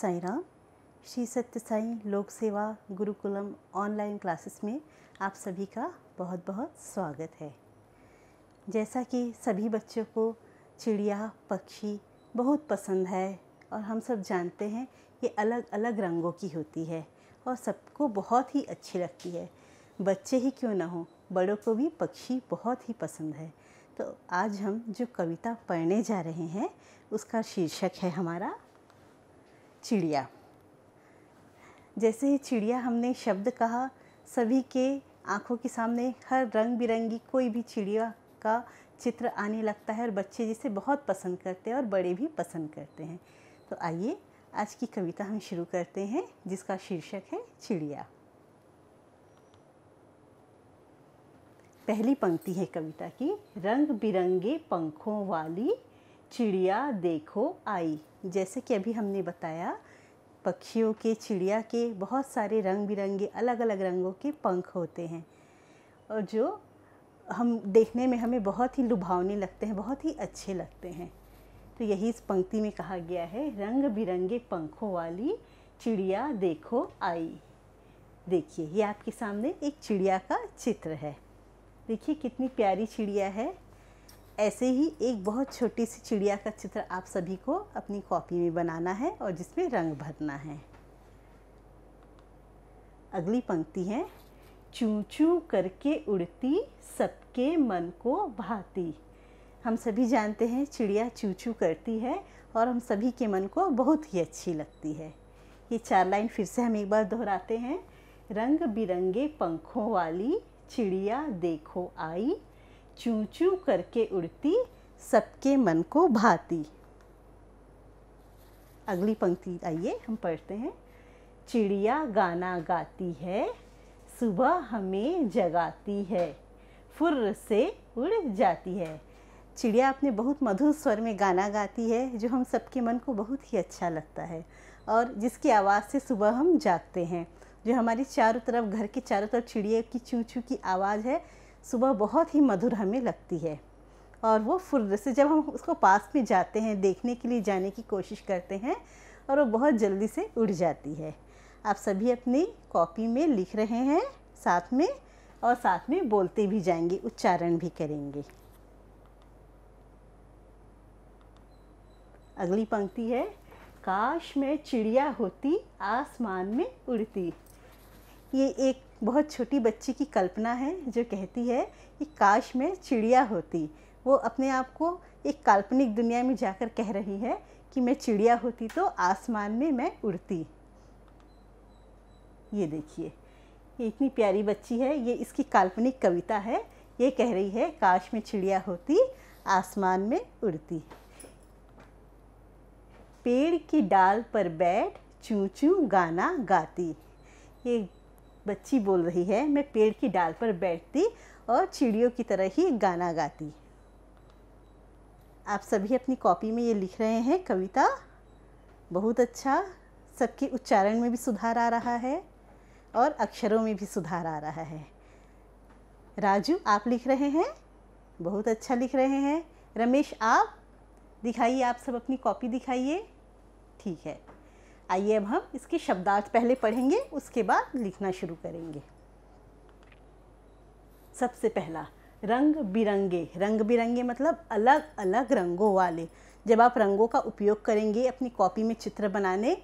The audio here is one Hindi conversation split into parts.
साई राम श्री सत्य साई लोक सेवा गुरुकुलम ऑनलाइन क्लासेस में आप सभी का बहुत बहुत स्वागत है जैसा कि सभी बच्चों को चिड़िया पक्षी बहुत पसंद है और हम सब जानते हैं ये अलग अलग रंगों की होती है और सबको बहुत ही अच्छी लगती है बच्चे ही क्यों ना हो बड़ों को भी पक्षी बहुत ही पसंद है तो आज हम जो कविता पढ़ने जा रहे हैं उसका शीर्षक है हमारा चिड़िया जैसे ही चिड़िया हमने शब्द कहा सभी के आंखों के सामने हर रंग बिरंगी कोई भी चिड़िया का चित्र आने लगता है और बच्चे जिसे बहुत पसंद करते हैं और बड़े भी पसंद करते हैं तो आइए आज की कविता हम शुरू करते हैं जिसका शीर्षक है चिड़िया पहली पंक्ति है कविता की रंग बिरंगे पंखों वाली चिड़िया देखो आई जैसे कि अभी हमने बताया पक्षियों के चिड़िया के बहुत सारे रंग बिरंगे अलग अलग रंगों के पंख होते हैं और जो हम देखने में हमें बहुत ही लुभावने लगते हैं बहुत ही अच्छे लगते हैं तो यही इस पंक्ति में कहा गया है रंग बिरंगे पंखों वाली चिड़िया देखो आई देखिए ये आपके सामने एक चिड़िया का चित्र है देखिए कितनी प्यारी चिड़िया है ऐसे ही एक बहुत छोटी सी चिड़िया का चित्र आप सभी को अपनी कॉपी में बनाना है और जिसमें रंग भरना है अगली पंक्ति है चू चू करके उड़ती सबके मन को भाती हम सभी जानते हैं चिड़िया चू चू करती है और हम सभी के मन को बहुत ही अच्छी लगती है ये चार लाइन फिर से हम एक बार दोहराते हैं रंग बिरंगे पंखों वाली चिड़िया देखो आई चू चू करके उड़ती सबके मन को भाती अगली पंक्ति आइए हम पढ़ते हैं चिड़िया गाना गाती है सुबह हमें जगाती है फुर्र से उड़ जाती है चिड़िया अपने बहुत मधुर स्वर में गाना गाती है जो हम सबके मन को बहुत ही अच्छा लगता है और जिसकी आवाज़ से सुबह हम जागते हैं जो हमारी चारों तरफ घर के चारों तरफ चिड़िया की चूँ चू की आवाज़ है सुबह बहुत ही मधुर हमें लगती है और वो फुर्र से जब हम उसको पास में जाते हैं देखने के लिए जाने की कोशिश करते हैं और वो बहुत जल्दी से उड़ जाती है आप सभी अपनी कॉपी में लिख रहे हैं साथ में और साथ में बोलते भी जाएंगे उच्चारण भी करेंगे अगली पंक्ति है काश मैं चिड़िया होती आसमान में उड़ती ये एक बहुत छोटी बच्ची की कल्पना है जो कहती है कि काश में चिड़िया होती वो अपने आप को एक काल्पनिक दुनिया में जाकर कह रही है कि मैं चिड़िया होती तो आसमान में मैं उड़ती ये देखिए ये इतनी प्यारी बच्ची है ये इसकी काल्पनिक कविता है ये कह रही है काश में चिड़िया होती आसमान में उड़ती पेड़ की डाल पर बैठ चूँ चूँ गाना गाती ये बच्ची बोल रही है मैं पेड़ की डाल पर बैठती और चिड़ियों की तरह ही गाना गाती आप सभी अपनी कॉपी में ये लिख रहे हैं कविता बहुत अच्छा सबके उच्चारण में भी सुधार आ रहा है और अक्षरों में भी सुधार आ रहा है राजू आप लिख रहे हैं बहुत अच्छा लिख रहे हैं रमेश आप दिखाइए आप सब अपनी कॉपी दिखाइए ठीक है आइए अब हम इसके शब्दार्थ पहले पढ़ेंगे उसके बाद लिखना शुरू करेंगे सबसे पहला रंग बिरंगे रंग बिरंगे मतलब अलग अलग रंगों वाले जब आप रंगों का उपयोग करेंगे अपनी कॉपी में चित्र बनाने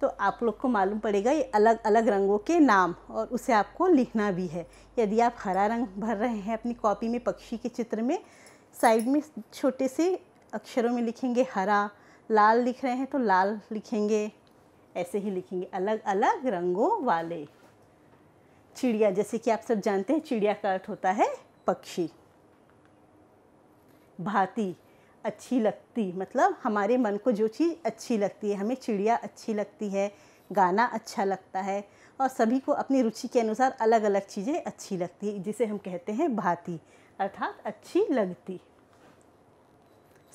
तो आप लोग को मालूम पड़ेगा ये अलग अलग रंगों के नाम और उसे आपको लिखना भी है यदि आप हरा रंग भर रहे हैं अपनी कॉपी में पक्षी के चित्र में साइड में छोटे से अक्षरों में लिखेंगे हरा लाल लिख रहे हैं तो लाल लिखेंगे ऐसे ही लिखेंगे अलग अलग रंगों वाले चिड़िया जैसे कि आप सब जानते हैं चिड़िया का अर्थ होता है पक्षी भांति अच्छी लगती मतलब हमारे मन को जो चीज़ अच्छी लगती है हमें चिड़िया अच्छी लगती है गाना अच्छा लगता है और सभी को अपनी रुचि के अनुसार अलग अलग चीज़ें अच्छी लगती है जिसे हम कहते हैं भांति अर्थात अच्छी लगती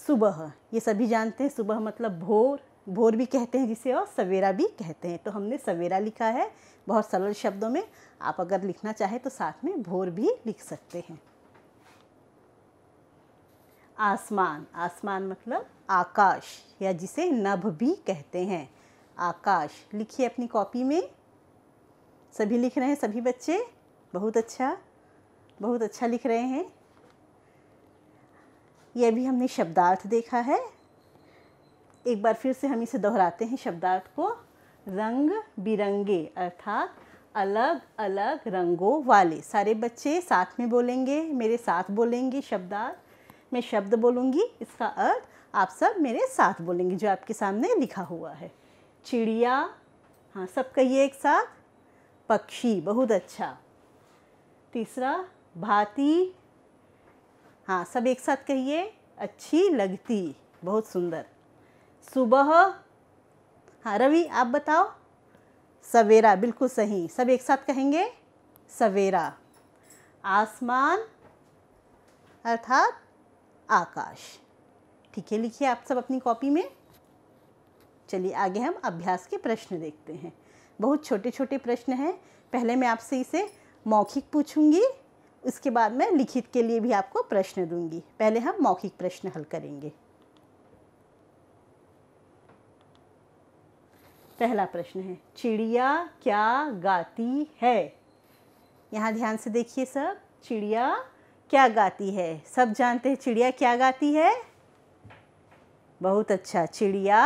सुबह ये सभी जानते हैं सुबह मतलब भोर भोर भी कहते हैं जिसे और सवेरा भी कहते हैं तो हमने सवेरा लिखा है बहुत सरल शब्दों में आप अगर लिखना चाहें तो साथ में भोर भी लिख सकते हैं आसमान आसमान मतलब आकाश या जिसे नभ भी कहते हैं आकाश लिखिए अपनी कॉपी में सभी लिख रहे हैं सभी बच्चे बहुत अच्छा बहुत अच्छा लिख रहे हैं यह भी हमने शब्दार्थ देखा है एक बार फिर से हम इसे दोहराते हैं शब्दार्थ को रंग बिरंगे अर्थात अलग अलग रंगों वाले सारे बच्चे साथ में बोलेंगे मेरे साथ बोलेंगे शब्दार्थ मैं शब्द बोलूँगी इसका अर्थ आप सब मेरे साथ बोलेंगे जो आपके सामने लिखा हुआ है चिड़िया हाँ सब कहिए एक साथ पक्षी बहुत अच्छा तीसरा भाती हाँ सब एक साथ कहिए अच्छी लगती बहुत सुंदर सुबह हाँ रवि आप बताओ सवेरा बिल्कुल सही सब एक साथ कहेंगे सवेरा आसमान अर्थात आकाश ठीक है लिखिए आप सब अपनी कॉपी में चलिए आगे हम अभ्यास के प्रश्न देखते हैं बहुत छोटे छोटे प्रश्न हैं पहले मैं आपसे इसे मौखिक पूछूंगी उसके बाद मैं लिखित के लिए भी आपको प्रश्न दूंगी पहले हम मौखिक प्रश्न हल करेंगे पहला प्रश्न है चिड़िया क्या गाती है यहाँ ध्यान से देखिए सब चिड़िया क्या गाती है सब जानते हैं चिड़िया क्या गाती है बहुत अच्छा चिड़िया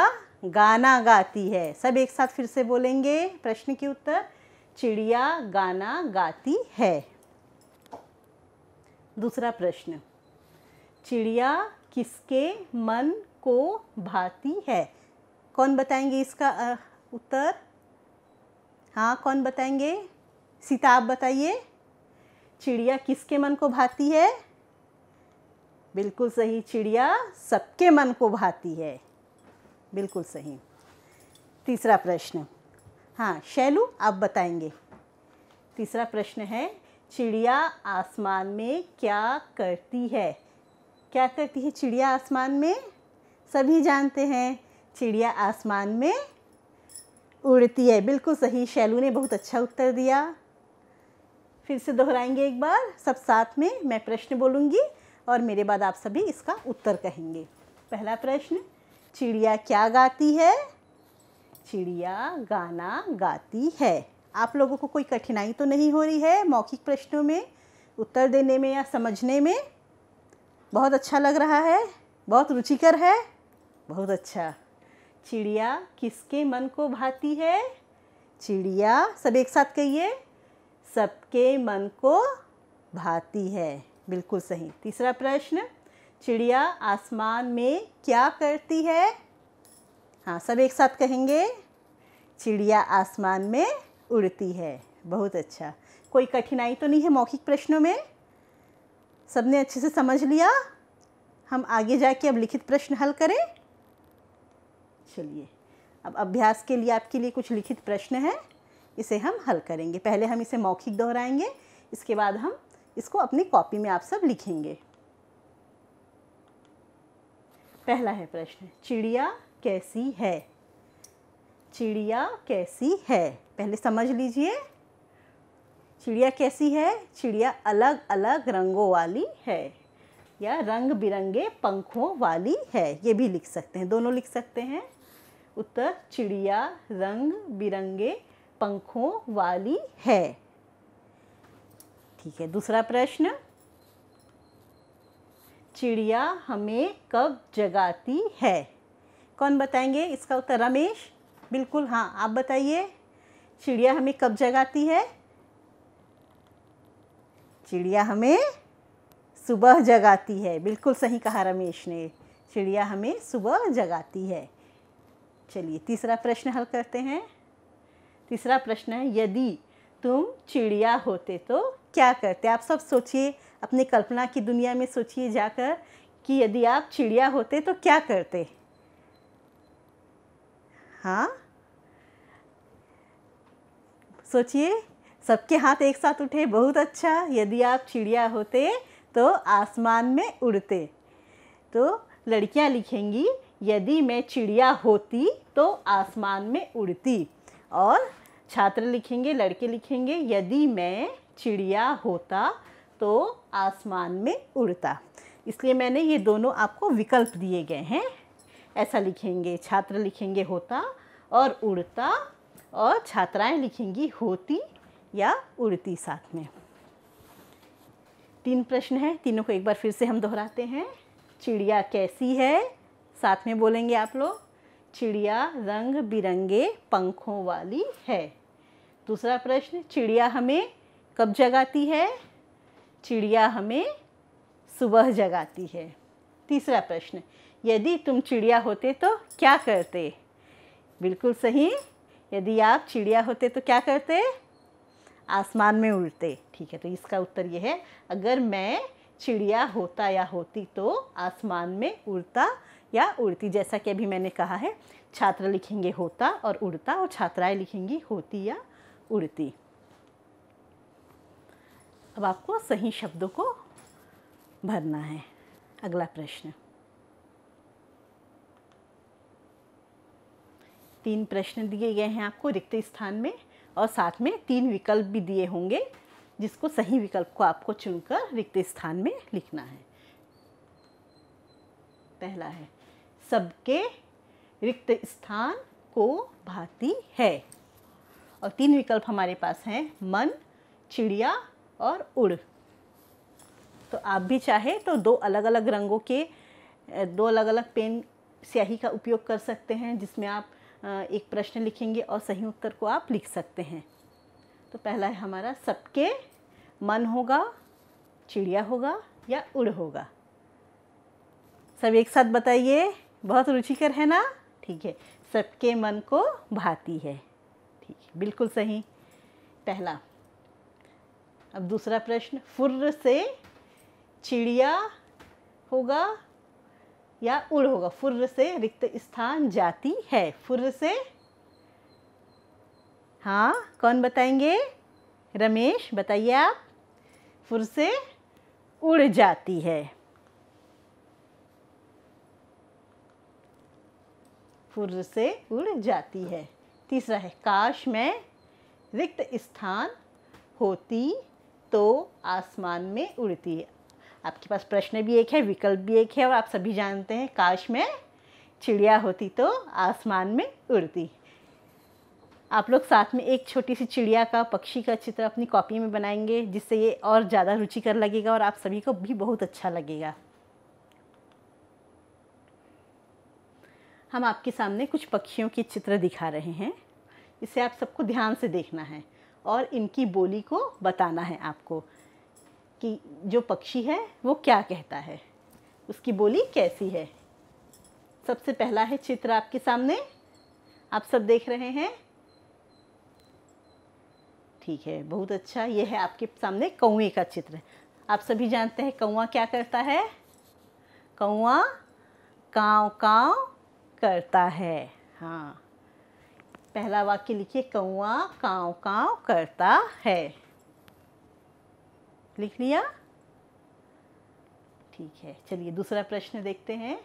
गाना गाती है सब एक साथ फिर से बोलेंगे प्रश्न के उत्तर चिड़िया गाना गाती है दूसरा प्रश्न चिड़िया किसके मन को भाती है कौन बताएंगे इसका उत्तर हाँ कौन बताएंगे सीता आप बताइए चिड़िया किसके मन को भाती है बिल्कुल सही चिड़िया सबके मन को भाती है बिल्कुल सही तीसरा प्रश्न हाँ शैलू आप बताएंगे तीसरा प्रश्न है चिड़िया आसमान में क्या करती है क्या करती है चिड़िया आसमान में सभी जानते हैं चिड़िया आसमान में उड़ती है बिल्कुल सही शैलू ने बहुत अच्छा उत्तर दिया फिर से दोहराएंगे एक बार सब साथ में मैं प्रश्न बोलूँगी और मेरे बाद आप सभी इसका उत्तर कहेंगे पहला प्रश्न चिड़िया क्या गाती है चिड़िया गाना गाती है आप लोगों को कोई कठिनाई तो नहीं हो रही है मौखिक प्रश्नों में उत्तर देने में या समझने में बहुत अच्छा लग रहा है बहुत रुचिकर है बहुत अच्छा चिड़िया किसके मन को भाती है चिड़िया सब एक साथ कहिए सबके मन को भाती है बिल्कुल सही तीसरा प्रश्न चिड़िया आसमान में क्या करती है हाँ सब एक साथ कहेंगे चिड़िया आसमान में उड़ती है बहुत अच्छा कोई कठिनाई तो नहीं है मौखिक प्रश्नों में सबने अच्छे से समझ लिया हम आगे जाके अब लिखित प्रश्न हल करें चलिए अब अभ्यास के लिए आपके लिए कुछ लिखित प्रश्न हैं इसे हम हल करेंगे पहले हम इसे मौखिक दोहराएंगे इसके बाद हम इसको अपनी कॉपी में आप सब लिखेंगे पहला है प्रश्न चिड़िया कैसी है चिड़िया कैसी है पहले समझ लीजिए चिड़िया कैसी है चिड़िया अलग अलग रंगों वाली है या रंग बिरंगे पंखों वाली है ये भी लिख सकते हैं दोनों लिख सकते हैं उत्तर चिड़िया रंग बिरंगे पंखों वाली है ठीक है दूसरा प्रश्न चिड़िया हमें कब जगाती है कौन बताएंगे इसका उत्तर रमेश बिल्कुल हाँ आप बताइए चिड़िया हमें कब जगाती है चिड़िया हमें सुबह जगाती है बिल्कुल सही कहा रमेश ने चिड़िया हमें सुबह जगाती है चलिए तीसरा प्रश्न हल करते हैं तीसरा प्रश्न है यदि तुम चिड़िया होते तो क्या करते आप सब सोचिए अपनी कल्पना की दुनिया में सोचिए जाकर कि यदि आप चिड़िया होते तो क्या करते हाँ सोचिए सबके हाथ एक साथ उठे बहुत अच्छा यदि आप चिड़िया होते तो आसमान में उड़ते तो लड़कियां लिखेंगी यदि मैं चिड़िया होती तो आसमान में उड़ती और छात्र लिखेंगे लड़के लिखेंगे यदि मैं चिड़िया होता तो आसमान में उड़ता इसलिए मैंने ये दोनों आपको विकल्प दिए गए हैं ऐसा लिखेंगे छात्र लिखेंगे होता और उड़ता और छात्राएं लिखेंगी होती या उड़ती साथ में तीन प्रश्न हैं तीनों को एक बार फिर से हम दोहराते हैं चिड़िया कैसी है साथ में बोलेंगे आप लोग चिड़िया रंग बिरंगे पंखों वाली है दूसरा प्रश्न चिड़िया हमें कब जगाती है चिड़िया हमें सुबह जगाती है तीसरा प्रश्न यदि तुम चिड़िया होते तो क्या करते बिल्कुल सही यदि आप चिड़िया होते तो क्या करते आसमान में उड़ते ठीक है तो इसका उत्तर ये है अगर मैं चिड़िया होता या होती तो आसमान में उड़ता या उड़ती जैसा कि अभी मैंने कहा है छात्र लिखेंगे होता और उड़ता और छात्राएं लिखेंगी होती या उड़ती अब आपको सही शब्दों को भरना है अगला प्रश्न तीन प्रश्न दिए गए हैं आपको रिक्त स्थान में और साथ में तीन विकल्प भी दिए होंगे जिसको सही विकल्प को आपको चुनकर रिक्त स्थान में लिखना है पहला है सबके रिक्त स्थान को भाती है और तीन विकल्प हमारे पास हैं मन चिड़िया और उड़ तो आप भी चाहे तो दो अलग अलग रंगों के दो अलग अलग पेन स्याही का उपयोग कर सकते हैं जिसमें आप एक प्रश्न लिखेंगे और सही उत्तर को आप लिख सकते हैं तो पहला है हमारा सबके मन होगा चिड़िया होगा या उड़ होगा सब एक साथ बताइए बहुत रुचिकर है ना ठीक है सबके मन को भाती है ठीक है बिल्कुल सही पहला अब दूसरा प्रश्न फुर्र से चिड़िया होगा या उड़ होगा फुर्र से रिक्त स्थान जाती है फुर्र से हाँ कौन बताएंगे रमेश बताइए आप फुर से उड़ जाती है फुर से उड़ जाती है तीसरा है काश में रिक्त स्थान होती तो आसमान में उड़ती है आपके पास प्रश्न भी एक है विकल्प भी एक है और आप सभी जानते हैं काश में चिड़िया होती तो आसमान में उड़ती आप लोग साथ में एक छोटी सी चिड़िया का पक्षी का चित्र अपनी कॉपी में बनाएंगे जिससे ये और ज़्यादा रुचिकर लगेगा और आप सभी को भी बहुत अच्छा लगेगा हम आपके सामने कुछ पक्षियों के चित्र दिखा रहे हैं इसे आप सबको ध्यान से देखना है और इनकी बोली को बताना है आपको कि जो पक्षी है वो क्या कहता है उसकी बोली कैसी है सबसे पहला है चित्र आपके सामने आप सब देख रहे हैं ठीक है बहुत अच्छा यह है आपके सामने कौए का चित्र आप सभी जानते हैं कौआ क्या करता है कौआ काव काव करता है हाँ पहला वाक्य लिखिए कौआ काव काव करता है लिख लिया ठीक है चलिए दूसरा प्रश्न देखते हैं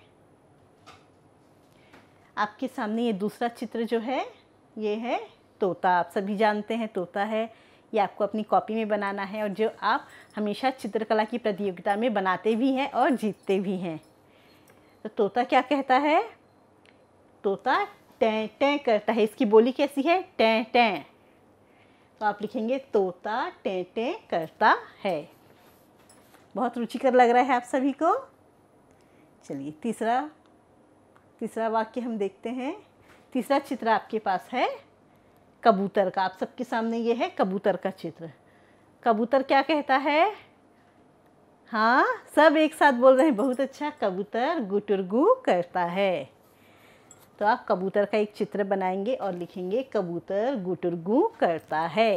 आपके सामने ये दूसरा चित्र जो है ये है तोता आप सभी जानते हैं तोता है ये आपको अपनी कॉपी में बनाना है और जो आप हमेशा चित्रकला की प्रतियोगिता में बनाते भी हैं और जीतते भी हैं तो तोता क्या कहता है तोता टें टें करता है इसकी बोली कैसी है टें टें तो आप लिखेंगे तोता टें टें करता है बहुत रुचिकर लग रहा है आप सभी को चलिए तीसरा तीसरा वाक्य हम देखते हैं तीसरा चित्र आपके पास है कबूतर का आप सबके सामने ये है कबूतर का चित्र कबूतर क्या कहता है हाँ सब एक साथ बोल रहे हैं बहुत अच्छा कबूतर गुटुरगु करता है तो आप कबूतर का एक चित्र बनाएंगे और लिखेंगे कबूतर गुटरगू करता है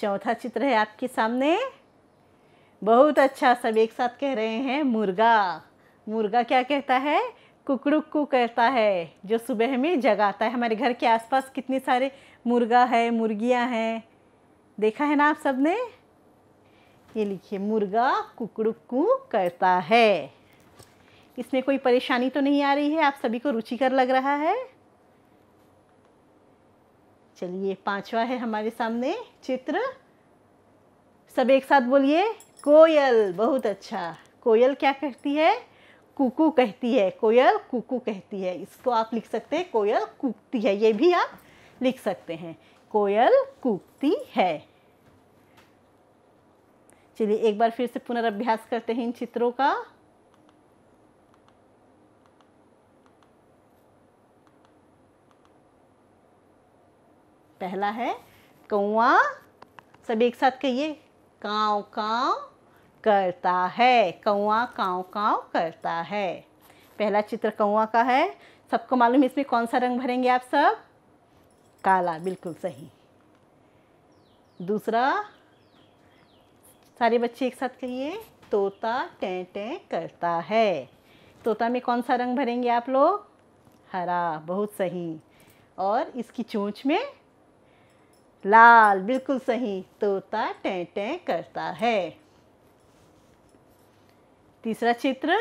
चौथा चित्र है आपके सामने बहुत अच्छा सब एक साथ कह रहे हैं मुर्गा मुर्गा क्या कहता है कुकड़ुक्कू करता है जो सुबह में जगाता है हमारे घर के आसपास कितने सारे मुर्गा है मुर्गियां हैं देखा है ना आप सबने ये लिखिए मुर्गा कुकड़ुक्कू करता है इसमें कोई परेशानी तो नहीं आ रही है आप सभी को रुचिकर लग रहा है चलिए पांचवा है हमारे सामने चित्र सब एक साथ बोलिए कोयल बहुत अच्छा कोयल क्या कहती है कुकू कहती है कोयल कुकू कहती है इसको आप लिख सकते हैं कोयल कुकती है ये भी आप लिख सकते हैं कोयल कुकती है चलिए एक बार फिर से पुनर्भ्यास करते हैं इन चित्रों का पहला है कौआ सब एक साथ कहिए काव काव करता है कौआ काव काव करता है पहला चित्र कौआ का है सबको मालूम इसमें कौन सा रंग भरेंगे आप सब काला बिल्कुल सही दूसरा सारे बच्चे एक साथ कहिए तोता टें टें करता है तोता में कौन सा रंग भरेंगे आप लोग हरा बहुत सही और इसकी चोंच में लाल बिल्कुल सही तोता टें टें करता है तीसरा चित्र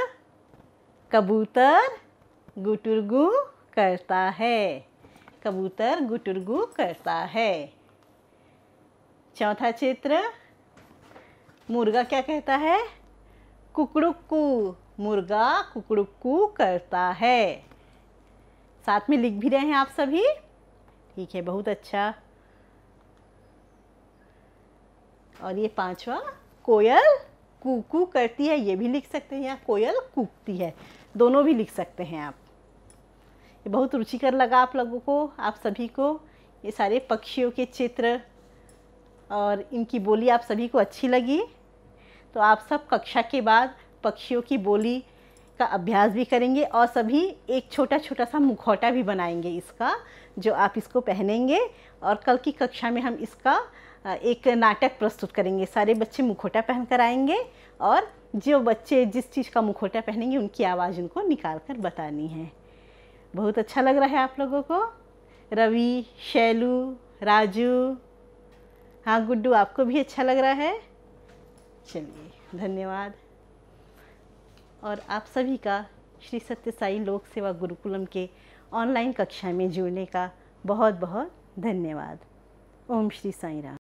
कबूतर गुटुरगु करता है कबूतर गुटुरगु करता है चौथा चित्र मुर्गा क्या कहता है कुकड़ुक्कू मुर्गा कुकड़ुक्कू करता है साथ में लिख भी रहे हैं आप सभी ठीक है बहुत अच्छा और ये पांचवा कोयल कुकू करती है ये भी लिख सकते हैं या कोयल कूकती है दोनों भी लिख सकते हैं आप ये बहुत रुचिकर लगा आप लोगों को आप सभी को ये सारे पक्षियों के चित्र और इनकी बोली आप सभी को अच्छी लगी तो आप सब कक्षा के बाद पक्षियों की बोली का अभ्यास भी करेंगे और सभी एक छोटा छोटा सा मुखौटा भी बनाएंगे इसका जो आप इसको पहनेंगे और कल की कक्षा में हम इसका एक नाटक प्रस्तुत करेंगे सारे बच्चे मुखोटा पहन कर आएंगे और जो बच्चे जिस चीज़ का मुखोटा पहनेंगे उनकी आवाज़ उनको निकाल कर बतानी है बहुत अच्छा लग रहा है आप लोगों को रवि शैलू राजू हाँ गुड्डू आपको भी अच्छा लग रहा है चलिए धन्यवाद और आप सभी का श्री सत्य साई लोक सेवा गुरुकुलम के ऑनलाइन कक्षा में जुड़ने का बहुत बहुत धन्यवाद ओम श्री साई राम